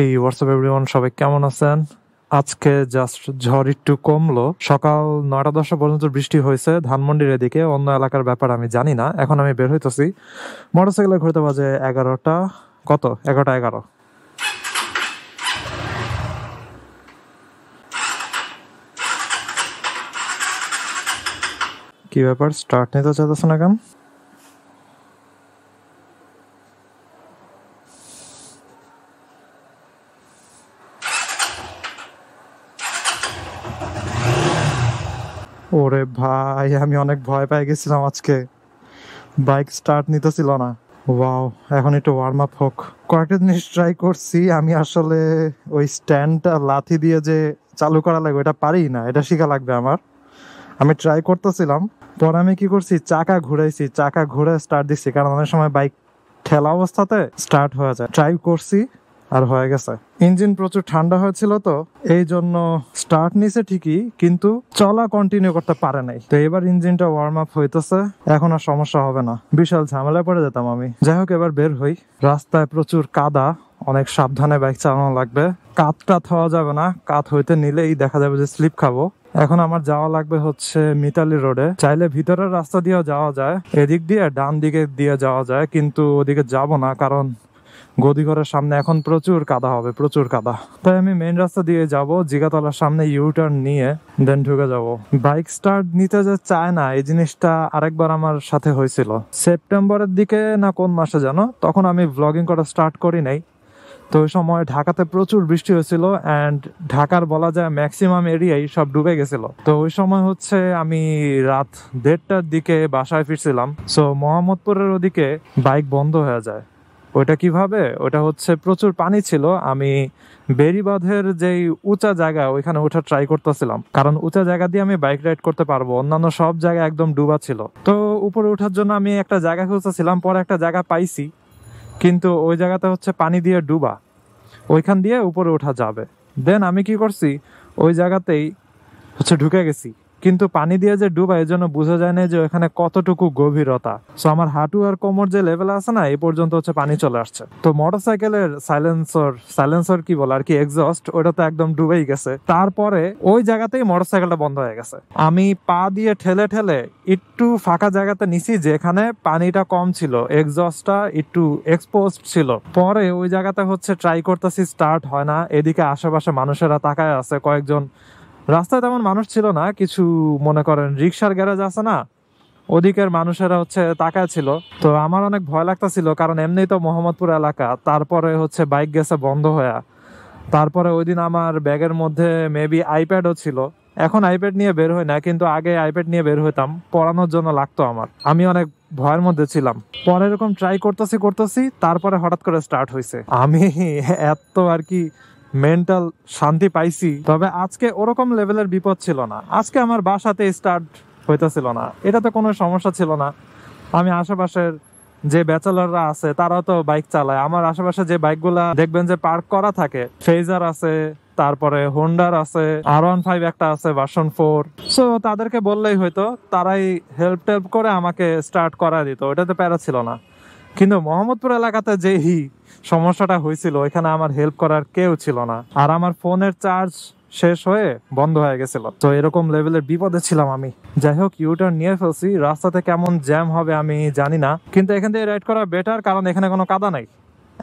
এই WhatsApp everyone সবাই কেমন আছেন আজকে জাস্ট ঝড় একটু কমলো সকাল নয়টা দশটা পর্যন্ত বৃষ্টি হয়েছে ধানমন্ডির এদিকে অন্য এলাকার ব্যাপার আমি জানি না এখন আমি বের হইতেছি মোটরসাইকেলে ঘুরতে বাজে এগারোটা কত এগারোটা এগারো কি ব্যাপার স্টার্ট নিতে চাইতেছে না কেন ওরে ভাই আমি অনেক ভয় পেয়ে গেছিলাম আজকে বাইক স্টার্ট নিতেছিল না ওয়াও এখন একটু ওয়ার্ম আপ হোক কয়েকটা জিনিস ট্রাই করছি আমি আসলে ওই স্ট্যান্ডটা লাথি দিয়ে যে চালু করা লাগবে এটা পারি না এটা শেখা লাগবে আমার আমি ট্রাই করতেছিলাম পরে আমি কি করছি চাকা ঘুরাইছি চাকা ঘুরে স্টার্ট দিচ্ছি কারণ অনেক সময় বাইক ঠেলা অবস্থাতে স্টার্ট হয়ে যায় ট্রাই করছি আর হয়ে গেছে ইঞ্জিন প্রচুর ঠান্ডা হয়েছিল তো এই জন্য স্টার্ট নিছে ঠিকই কিন্তু চলা কন্টিনিউ করতে পারে নাই তো এবার ইঞ্জিনটা ওয়ার্ম আপ হইতেছে এখন আর সমস্যা হবে না বিশাল ঝামেলায় পড়ে যেতাম আমি যাই হোক এবার বের হই রাস্তায় প্রচুর কাদা অনেক সাবধানে বাইক চালানো লাগবে কাত কাত হওয়া যাবে না কাত হইতে নিলেই দেখা যাবে যে স্লিপ খাবো এখন আমার যাওয়া লাগবে হচ্ছে মিতালি রোডে চাইলে ভিতরের রাস্তা দিয়ে যাওয়া যায় এদিক দিয়ে ডান দিকে দিয়ে যাওয়া যায় কিন্তু ওদিকে যাব না কারণ গদিঘরের সামনে এখন প্রচুর কাদা হবে প্রচুর কাদা তাই আমি মেইন রাস্তা দিয়ে যাব জিগাতলার সামনে ইউটার্ন নিয়ে দেন ঢুকে যাব বাইক স্টার্ট নিতে যে চায় না এই জিনিসটা আরেকবার আমার সাথে হয়েছিল সেপ্টেম্বরের দিকে না কোন মাসে যেন তখন আমি ব্লগিং করা স্টার্ট করি নাই তো ওই সময় ঢাকাতে প্রচুর বৃষ্টি হয়েছিল অ্যান্ড ঢাকার বলা যায় ম্যাক্সিমাম এরিয়াই সব ডুবে গেছিল তো ওই সময় হচ্ছে আমি রাত দেড়টার দিকে বাসায় ফিরছিলাম সো মোহাম্মদপুরের ওদিকে বাইক বন্ধ হয়ে যায় ওইটা কিভাবে ওটা হচ্ছে প্রচুর পানি ছিল আমি বেরিবাঁধের যেই উঁচা জায়গা ওইখানে ওঠা ট্রাই করতেছিলাম কারণ উঁচা জায়গা দিয়ে আমি বাইক রাইড করতে পারবো অন্যান্য সব জায়গা একদম ডুবা ছিল তো উপরে ওঠার জন্য আমি একটা জায়গা খুঁজতেছিলাম পরে একটা জায়গা পাইছি কিন্তু ওই জায়গাতে হচ্ছে পানি দিয়ে ডুবা ওইখান দিয়ে উপরে ওঠা যাবে দেন আমি কি করছি ওই জায়গাতেই হচ্ছে ঢুকে গেছি কিন্তু পানি দিয়ে যে ডুবা এই জন্য বোঝা যায় না যে ওখানে কতটুকু গভীরতা সো আমার হাঁটু আর কোমর যে লেভেল আছে না এই পর্যন্ত হচ্ছে পানি চলে আসছে তো মোটরসাইকেলের সাইলেন্সর সাইলেন্সর কি বলে আর কি এক্সস্ট ওটা তো একদম ডুবেই গেছে তারপরে ওই জায়গাতেই মোটরসাইকেলটা বন্ধ হয়ে গেছে আমি পা দিয়ে ঠেলে ঠেলে একটু ফাঁকা জায়গাতে নিছি যেখানে পানিটা কম ছিল এক্সস্টটা একটু এক্সপোজড ছিল পরে ওই জায়গাতে হচ্ছে ট্রাই করতেছি স্টার্ট হয় না এদিকে আশেপাশে মানুষেরা তাকায় আছে কয়েকজন রাস্তায় তেমন মানুষ ছিল না কিছু মনে করেন রিক্সার গ্যারেজ আছে না ওদিকের মানুষেরা হচ্ছে তাকায় ছিল তো আমার অনেক ভয় লাগতেছিল কারণ এমনি তো মোহাম্মদপুর এলাকা তারপরে হচ্ছে বাইক গেছে বন্ধ হয়ে তারপরে ওই দিন আমার ব্যাগের মধ্যে মেবি আইপ্যাডও ছিল এখন আইপ্যাড নিয়ে বের হয় না কিন্তু আগে আইপ্যাড নিয়ে বের হইতাম পড়ানোর জন্য লাগতো আমার আমি অনেক ভয়ের মধ্যে ছিলাম পরে এরকম ট্রাই করতেছি করতেছি তারপরে হঠাৎ করে স্টার্ট হয়েছে আমি এত আর কি মেন্টাল শান্তি পাইছি তবে আজকে ওরকম লেভেলের বিপদ ছিল না আজকে আমার বাসাতে স্টার্ট হইতেছিল না এটাতে কোনো সমস্যা ছিল না আমি আশেপাশের যে ব্যাচেলাররা আছে তারাও তো বাইক চালায় আমার আশেপাশে যে বাইকগুলা দেখবেন যে পার্ক করা থাকে ফেজার আছে তারপরে হোন্ডার আছে আর ওয়ান ফাইভ একটা আছে ভার্সন ফোর সো তাদেরকে বললেই হয়তো তারাই হেল্প টেল্প করে আমাকে স্টার্ট করা দিত ওটাতে প্যারা ছিল না কিন্তু মোহাম্মদপুর এলাকাতে যেই সমস্যাটা হয়েছিল এখানে আমার হেল্প করার কেউ ছিল না আর আমার ফোনের চার্জ শেষ হয়ে বন্ধ হয়ে গেছিল তো এরকম লেভেলের বিপদে ছিলাম আমি যাই হোক ইউটার্ন নিয়ে ফেলছি রাস্তাতে কেমন জ্যাম হবে আমি জানি না কিন্তু এখান থেকে রাইড করা বেটার কারণ এখানে কোনো কাদা নাই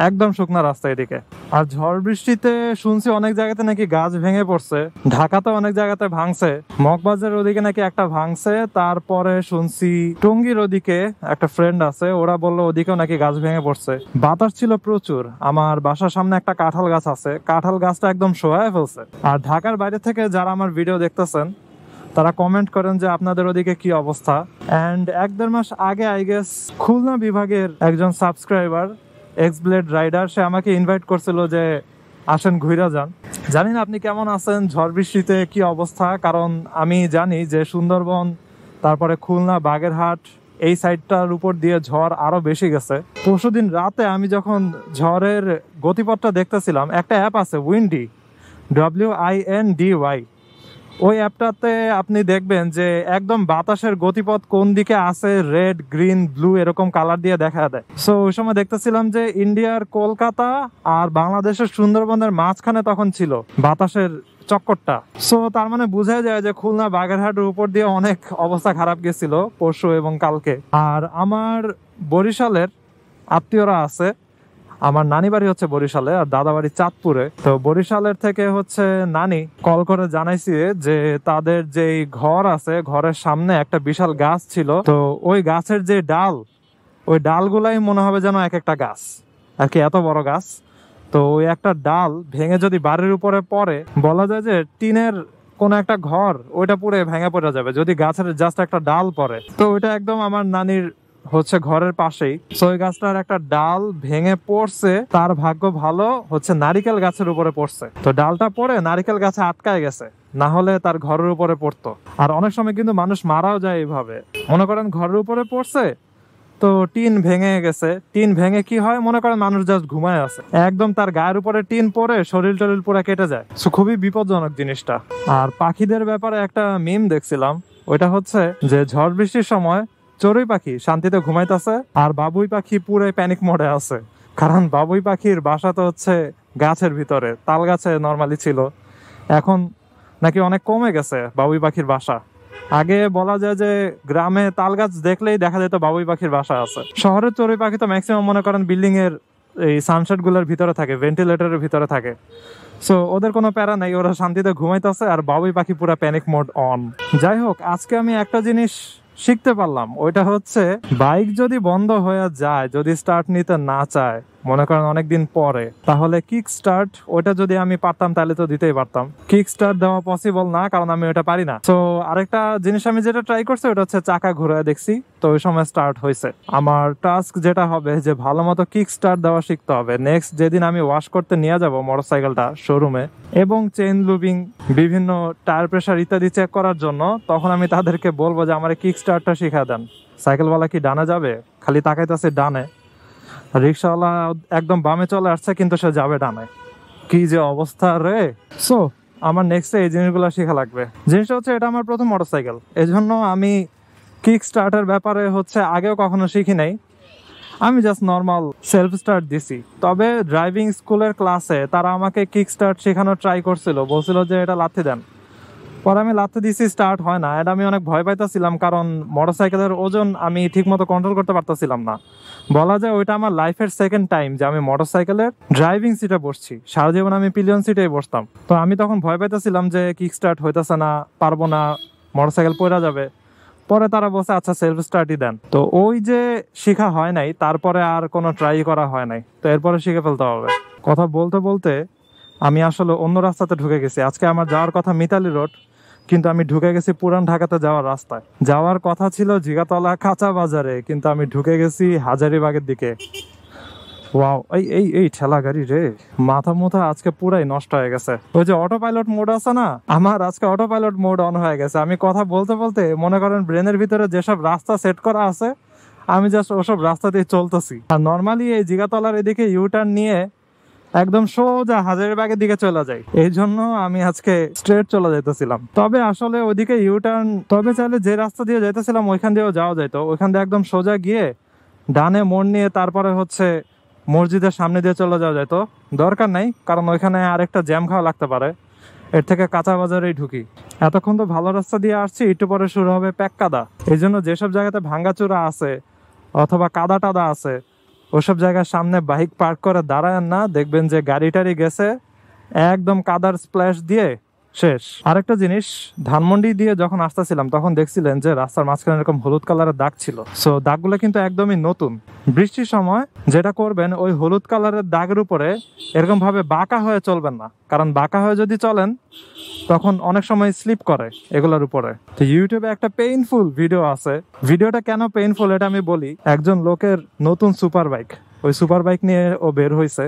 একদম শুকনা রাস্তা এদিকে আর ঝড় বৃষ্টিতে শুনছি অনেক জায়গাতে নাকি গাছ ভেঙে পড়ছে ঢাকাতে অনেক জায়গাতে ভাঙছে মগবাজারের ওদিকে নাকি একটা ভাঙছে তারপরে শুনছি টঙ্গির ওদিকে একটা ফ্রেন্ড আছে ওরা বললো ওদিকেও নাকি গাছ ভেঙে পড়ছে বাতাস ছিল প্রচুর আমার বাসার সামনে একটা কাঁঠাল গাছ আছে কাঁঠাল গাছটা একদম সোয়ায় ফেলছে আর ঢাকার বাইরে থেকে যারা আমার ভিডিও দেখতেছেন তারা কমেন্ট করেন যে আপনাদের ওদিকে কি অবস্থা অ্যান্ড এক দেড় মাস আগে আই গেস খুলনা বিভাগের একজন সাবস্ক্রাইবার এক্স ব্লেড রাইডার সে আমাকে ইনভাইট করছিল যে আসেন ঘুরা যান জানি না আপনি কেমন আছেন ঝড় বৃষ্টিতে কি অবস্থা কারণ আমি জানি যে সুন্দরবন তারপরে খুলনা বাগেরহাট এই সাইডটার উপর দিয়ে ঝড় আরো বেশি গেছে পরশু দিন রাতে আমি যখন ঝড়ের গতিপথটা দেখতেছিলাম একটা অ্যাপ আছে windy W I N D Y ওই অ্যাপটাতে আপনি দেখবেন যে একদম বাতাসের গতিপথ কোন দিকে আছে রেড গ্রিন ব্লু এরকম কালার দিয়ে দেখা দেয় সো ওই সময় দেখতেছিলাম যে ইন্ডিয়ার কলকাতা আর বাংলাদেশের সুন্দরবনের মাঝখানে তখন ছিল বাতাসের চক্করটা সো তার মানে বোঝা যায় যে খুলনা বাগেরহাটের উপর দিয়ে অনেক অবস্থা খারাপ গেছিল পরশু এবং কালকে আর আমার বরিশালের আত্মীয়রা আছে আমার নানি বাড়ি হচ্ছে বরিশালে আর দাদা বাড়ি চাঁদপুরে তো বরিশালের থেকে হচ্ছে নানি কল করে জানাইছি যে তাদের যে ঘর আছে ঘরের সামনে একটা বিশাল গাছ ছিল তো ওই গাছের যে ডাল ওই ডালগুলাই মনে হবে যেন এক একটা গাছ আর কি এত বড় গাছ তো ওই একটা ডাল ভেঙে যদি বাড়ির উপরে পড়ে বলা যায় যে টিনের কোনো একটা ঘর ওইটা পুরে ভেঙে পড়ে যাবে যদি গাছের জাস্ট একটা ডাল পড়ে তো ওইটা একদম আমার নানির হচ্ছে ঘরের পাশেই সই গাছটার একটা ডাল ভেঙে পড়ছে তার ভাগ্য ভালো হচ্ছে নারিকেল গাছের উপরে পড়ছে তো ডালটা পড়ে নারিকেল গাছে আটকায় গেছে না হলে তার ঘরের উপরে পড়তো আর অনেক সময় কিন্তু মানুষ মারাও যায় এইভাবে মনে করেন ঘরের উপরে পড়ছে তো টিন ভেঙে গেছে টিন ভেঙে কি হয় মনে করেন মানুষ জাস্ট ঘুমায় আছে একদম তার গায়ের উপরে টিন পরে শরীর টরিল পুরা কেটে যায় সো খুবই বিপজ্জনক জিনিসটা আর পাখিদের ব্যাপারে একটা মিম দেখছিলাম ওইটা হচ্ছে যে ঝড় বৃষ্টির সময় চড়ুই পাখি শান্তিতে ঘুমাইতেছে আর বাবুই পাখি পুরো প্যানিক মোডে আছে কারণ বাবুই পাখির বাসা তো হচ্ছে গাছের ভিতরে তাল গাছে নর্মালি ছিল এখন নাকি অনেক কমে গেছে বাবুই পাখির বাসা আগে বলা যায় যে গ্রামে তাল গাছ দেখলেই দেখা যেত বাবুই পাখির বাসা আছে শহরের চড়ুই পাখি তো ম্যাক্সিমাম মনে করেন বিল্ডিং এর এই সানসেট গুলোর ভিতরে থাকে ভেন্টিলেটরের ভিতরে থাকে সো ওদের কোনো প্যারা নেই ওরা শান্তিতে ঘুমাইতেছে আর বাবুই পাখি পুরা প্যানিক মোড অন যাই হোক আজকে আমি একটা জিনিস শিখতে পারলাম ওইটা হচ্ছে বাইক যদি বন্ধ হয়ে যায় যদি স্টার্ট নিতে না চায় মনে করেন অনেকদিন পরে তাহলে কিক স্টার্ট ওইটা যদি আমি পারতাম তাহলে তো দিতেই পারতাম কিক স্টার্ট দেওয়া পসিবল না কারণ আমি ওটা পারি না তো আরেকটা জিনিস আমি যেটা ট্রাই করছি ওটা হচ্ছে চাকা ঘুরে দেখছি তো ওই সময় স্টার্ট হয়েছে আমার টাস্ক যেটা হবে যে ভালো মতো কিক স্টার্ট দেওয়া শিখতে হবে নেক্সট যেদিন আমি ওয়াশ করতে নিয়ে যাব সাইকেলটা শোরুমে এবং চেইন লুবিং বিভিন্ন টায়ার প্রেশার ইত্যাদি চেক করার জন্য তখন আমি তাদেরকে বলবো যে আমার কিক স্টার্টটা শিখা দেন সাইকেলওয়ালা কি ডানা যাবে খালি তাকাইতেছে ডানে রিক্সাওয়ালা একদম বামে চলে আসছে কিন্তু সে যাবে ডানে কি যে অবস্থা রে সো আমার নেক্সটে এই জিনিসগুলো শেখা লাগবে জিনিসটা হচ্ছে এটা আমার প্রথম মোটরসাইকেল এজন্য আমি কিক স্টার্টের ব্যাপারে হচ্ছে আগেও কখনো শিখি নাই আমি জাস্ট নর্মাল সেলফ স্টার্ট দিছি তবে ড্রাইভিং স্কুলের ক্লাসে তারা আমাকে কিক স্টার্ট শেখানোর ট্রাই করছিল বলছিল যে এটা লাথি দেন পরে আমি লাথি দিছি স্টার্ট হয় না এটা আমি অনেক ভয় পাইতেছিলাম কারণ মোটরসাইকেলের ওজন আমি ঠিকমতো কন্ট্রোল করতে পারতেছিলাম না বলা যায় ওইটা আমার লাইফের সেকেন্ড টাইম যে আমি মোটরসাইকেলের ড্রাইভিং সিটে বসছি সারা জীবন আমি পিলিয়ন সিটে বসতাম তো আমি তখন ভয় পাইতেছিলাম যে কিক স্টার্ট হইতেছে না পারবো না মোটর সাইকেল পড়া যাবে পরে তারা বসে আচ্ছা সেলফ স্টার্টই দেন তো ওই যে শেখা হয় নাই তারপরে আর কোনো ট্রাই করা হয় নাই তো এরপরে শিখে ফেলতে হবে কথা বলতে বলতে আমি আসলে অন্য রাস্তাতে ঢুকে গেছি আজকে আমার যাওয়ার কথা মিতালি রোড কিন্তু আমি ঢুকে গেছি পুরান ঢাকাতে যাওয়ার রাস্তায় যাওয়ার কথা ছিল জিগাতলা কাঁচা বাজারে কিন্তু আমি ঢুকে গেছি হাজারিবাগের দিকে ওয়াও এই এই এই ঠেলা গাড়ি রে মাথা মুথা আজকে পুরাই নষ্ট হয়ে গেছে ওই যে অটো পাইলট মোড আছে না আমার আজকে অটো পাইলট মোড অন হয়ে গেছে আমি কথা বলতে বলতে মনে করেন ব্রেনের ভিতরে যেসব রাস্তা সেট করা আছে আমি জাস্ট ওসব রাস্তা দিয়ে চলতেছি আর নর্মালি এই জিগাতলার এদিকে ইউটার্ন নিয়ে একদম সোজা হাজারের বাগের দিকে চলে যাই এই জন্য আমি আজকে স্ট্রেট চলে যাইতেছিলাম তবে আসলে ওইদিকে ইউটার্ন তবে চাইলে যে রাস্তা দিয়ে যাইতেছিলাম ওইখান দিয়েও যাওয়া যেত ওইখান দিয়ে একদম সোজা গিয়ে ডানে মোড় নিয়ে তারপরে হচ্ছে মসজিদের সামনে দিয়ে চলে যাওয়া যেত দরকার নাই কারণ ওইখানে আরেকটা জ্যাম খাওয়া লাগতে পারে এর থেকে কাঁচা বাজারেই ঢুকি এতক্ষণ তো ভালো রাস্তা দিয়ে আসছি একটু পরে শুরু হবে প্যাক কাদা এই জন্য যেসব জায়গাতে ভাঙ্গাচুরা আছে অথবা কাদা টাদা আছে ওসব জায়গার সামনে বাইক পার্ক করে দাঁড়ায় না দেখবেন যে গাড়ি টাড়ি গেছে একদম কাদার স্প্ল্যাশ দিয়ে শেষ আরেকটা জিনিস ধানমন্ডি দিয়ে যখন আসতেছিলাম তখন দেখছিলেন যে রাস্তার মাঝখানে এরকম হলুদ কালারের দাগ ছিল সো দাগগুলো কিন্তু একদমই নতুন বৃষ্টির সময় যেটা করবেন ওই হলুদ কালারের দাগের উপরে এরকম ভাবে বাঁকা হয়ে চলবেন না কারণ বাঁকা হয়ে যদি চলেন তখন অনেক সময় স্লিপ করে এগুলোর উপরে তো ইউটিউবে একটা পেইনফুল ভিডিও আছে ভিডিওটা কেন পেইনফুল এটা আমি বলি একজন লোকের নতুন সুপার বাইক ওই সুপার বাইক নিয়ে ও বের হয়েছে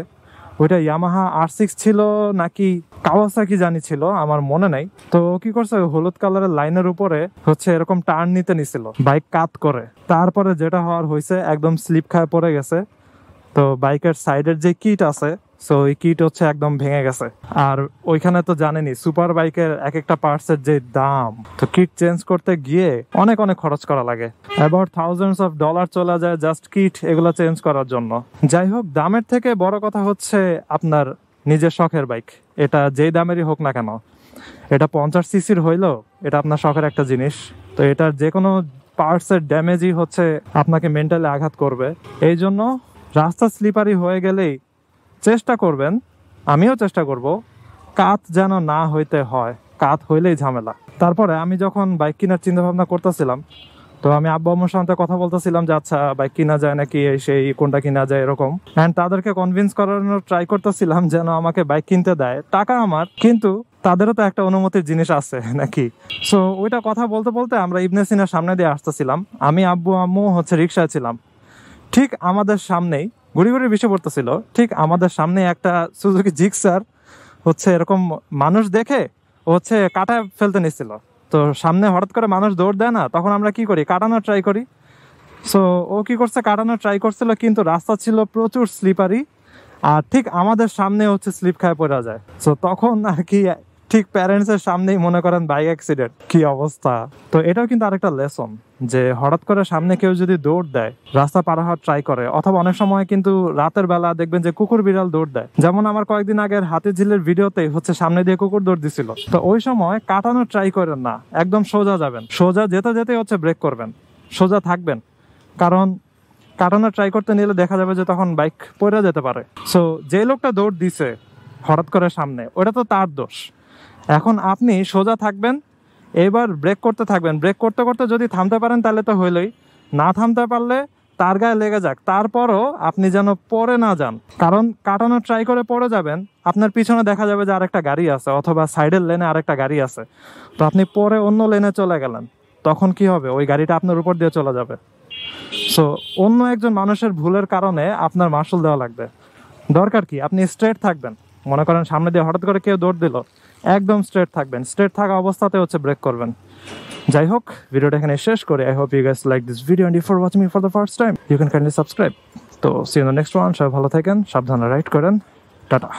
ওইটা ইয়ামাহা আর সিক্স ছিল নাকি কাওয়াসাকি জানি ছিল আমার মনে নাই তো কি করছে হলুদ কালারের লাইনের উপরে হচ্ছে এরকম টার্ন নিতে নিছিল বাইক কাত করে তারপরে যেটা হওয়ার হয়েছে একদম স্লিপ খায় পড়ে গেছে তো বাইকের সাইডের যে কিট আছে সো এই কিট হচ্ছে একদম ভেঙে গেছে আর ওইখানে তো জানেনি সুপার বাইকের এক একটা পার্টস এর যে দাম তো কিট চেঞ্জ করতে গিয়ে অনেক অনেক খরচ করা লাগে অ্যাবাউট থাউজেন্ডস অফ ডলার চলে যায় জাস্ট কিট এগুলো চেঞ্জ করার জন্য যাই হোক দামের থেকে বড় কথা হচ্ছে আপনার নিজের শখের বাইক এটা যেই দামেরই হোক না কেন এটা পঞ্চাশ সিসির হইলেও এটা আপনার শখের একটা জিনিস তো এটার যে কোনো পার্টসের ড্যামেজই হচ্ছে আপনাকে মেন্টালি আঘাত করবে এই জন্য রাস্তা স্লিপারি হয়ে গেলেই চেষ্টা করবেন আমিও চেষ্টা করব কাত যেন না হইতে হয় কাত হইলেই ঝামেলা তারপরে আমি যখন বাইক কেনার চিন্তাভাবনা করতেছিলাম তো আমি আব্বা আম্মুর সাথে কথা বলতেছিলাম যে আচ্ছা বাইক কিনা যায় নাকি সেই কোনটা কিনা যায় এরকম অ্যান্ড তাদেরকে কনভিন্স করানোর ট্রাই করতেছিলাম যেন আমাকে বাইক কিনতে দেয় টাকা আমার কিন্তু তাদেরও তো একটা অনুমতির জিনিস আছে নাকি সো ওইটা কথা বলতে বলতে আমরা ইবনে সিনার সামনে দিয়ে আসতেছিলাম আমি আব্বু আম্মু হচ্ছে রিক্সায় ছিলাম ঠিক আমাদের সামনেই ঘুরি ঘুরি বেশি পড়তেছিল ঠিক আমাদের সামনে একটা সুযোগ জিক্সার হচ্ছে এরকম মানুষ দেখে হচ্ছে কাটা ফেলতে নিছিল তো সামনে হঠাৎ করে মানুষ দৌড় দেয় না তখন আমরা কি করি কাটানোর ট্রাই করি সো ও কি করছে কাটানোর ট্রাই করছিল কিন্তু রাস্তা ছিল প্রচুর স্লিপারি আর ঠিক আমাদের সামনে হচ্ছে স্লিপ খায় পড়া যায় সো তখন আর কি ঠিক প্যারেন্টস এর সামনেই মনে করেন বাইক অ্যাক্সিডেন্ট কি অবস্থা তো এটাও কিন্তু আরেকটা লেসন যে হঠাৎ করে সামনে কেউ যদি দৌড় দেয় রাস্তা পার হওয়ার ট্রাই করে অথবা অনেক সময় কিন্তু রাতের বেলা দেখবেন যে কুকুর বিড়াল দৌড় দেয় যেমন আমার কয়েকদিন আগের হাতি ঝিলের ভিডিওতে হচ্ছে সামনে দিয়ে কুকুর দৌড় দিছিল তো ওই সময় কাটানোর ট্রাই করেন না একদম সোজা যাবেন সোজা যেতে যেতে হচ্ছে ব্রেক করবেন সোজা থাকবেন কারণ কাটানো ট্রাই করতে নিলে দেখা যাবে যে তখন বাইক পড়ে যেতে পারে সো যে লোকটা দৌড় দিছে হঠাৎ করে সামনে ওটা তো তার দোষ এখন আপনি সোজা থাকবেন এবার ব্রেক করতে থাকবেন ব্রেক করতে করতে যদি থামতে পারেন তাহলে তো হইলই না থামতে পারলে তার গায়ে লেগে যাক তারপরও আপনি যেন পরে না যান কারণ কাটানো ট্রাই করে পরে যাবেন আপনার পিছনে দেখা যাবে যে আরেকটা গাড়ি আছে অথবা সাইডের লেনে আরেকটা গাড়ি আছে তো আপনি পরে অন্য লেনে চলে গেলেন তখন কি হবে ওই গাড়িটা আপনার উপর দিয়ে চলে যাবে সো অন্য একজন মানুষের ভুলের কারণে আপনার মাসুল দেওয়া লাগবে দরকার কি আপনি স্ট্রেট থাকবেন মনে করেন সামনে দিয়ে হঠাৎ করে কেউ দৌড় দিল একদম স্ট্রেট থাকবেন স্ট্রেট থাকা অবস্থাতে হচ্ছে ব্রেক করবেন যাই হোক ভিডিওটা এখানে শেষ করে I hope you guys like this video and for watching me for the first time you can kindly subscribe to see in the next one সবাই ভালো থাকেন সাবধানে রাইড করেন টাটা